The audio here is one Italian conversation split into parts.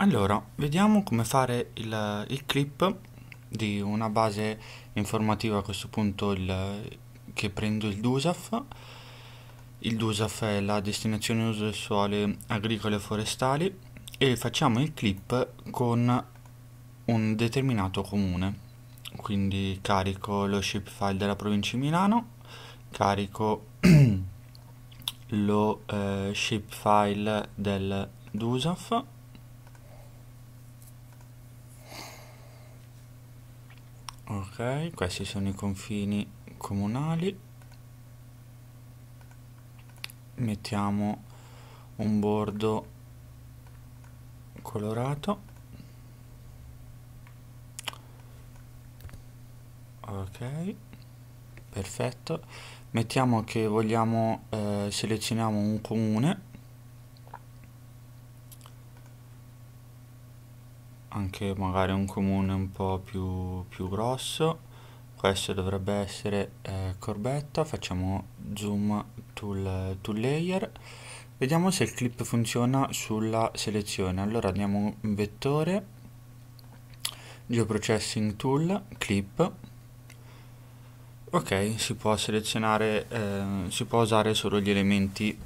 Allora, vediamo come fare il, il, clip di una base informativa a questo punto il, che prendo il DUSAF. Il DUSAF è la destinazione uso del suolo agricole e forestali e facciamo il clip con un determinato comune. Quindi carico lo shapefile della provincia di Milano, carico lo eh, shapefile del DUSAF ok questi sono i confini comunali mettiamo un bordo colorato ok perfetto mettiamo che vogliamo eh, selezioniamo un comune anche magari un comune un po' più, più grosso questo dovrebbe essere eh, corbetta facciamo zoom tool, tool layer vediamo se il clip funziona sulla selezione allora andiamo in vettore geoprocessing tool clip ok si può selezionare eh, si può usare solo gli elementi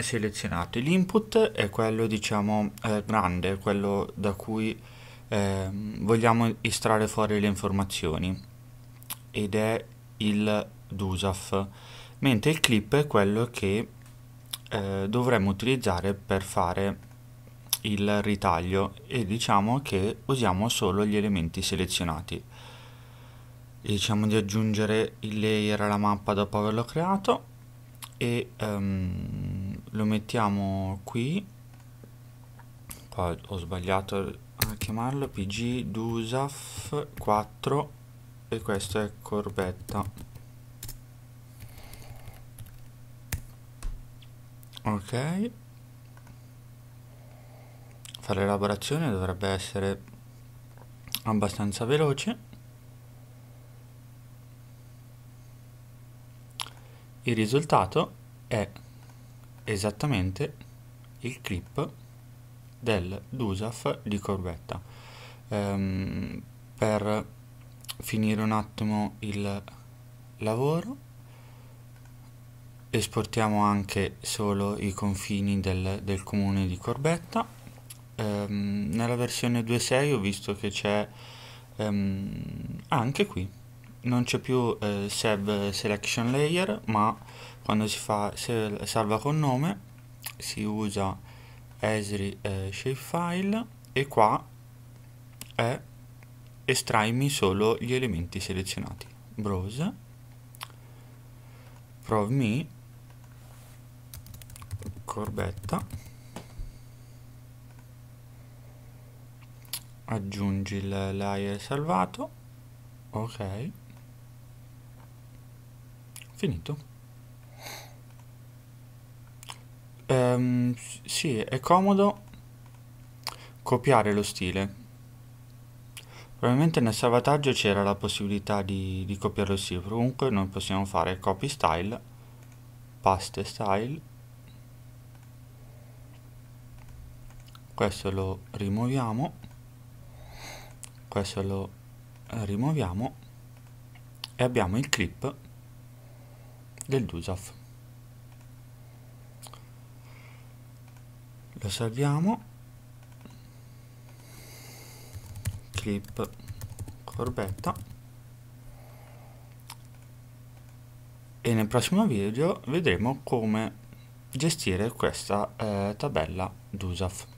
selezionati l'input è quello diciamo eh, grande quello da cui eh, vogliamo estrarre fuori le informazioni ed è il DUSAF, mentre il clip è quello che eh, dovremmo utilizzare per fare il ritaglio e diciamo che usiamo solo gli elementi selezionati. Diciamo di aggiungere il layer alla mappa dopo averlo creato e um, lo mettiamo qui. Qua ho sbagliato chiamarlo pg dusaf 4 e questo è corbetta ok fare l'elaborazione dovrebbe essere abbastanza veloce il risultato è esattamente il clip del DUSAF di Corvetta. Um, per finire un attimo il lavoro esportiamo anche solo i confini del, del comune di Corbetta um, ehm, nella versione 2.6 ho visto che c'è um, anche qui non c'è più eh, save selection layer ma quando si fa salva con nome si usa esri eh, shapefile e qua è eh, estraimi solo gli elementi selezionati browse prov me corbetta aggiungi il layer salvato ok finito Um, sì, è comodo copiare lo stile. Probabilmente nel salvataggio c'era la possibilità di, di copiare lo stile, comunque noi possiamo fare copy style, paste style. Questo lo rimuoviamo, questo lo rimuoviamo e abbiamo il clip del Dusaf. lo salviamo clip corbetta e nel prossimo video vedremo come gestire questa eh, tabella DUSAF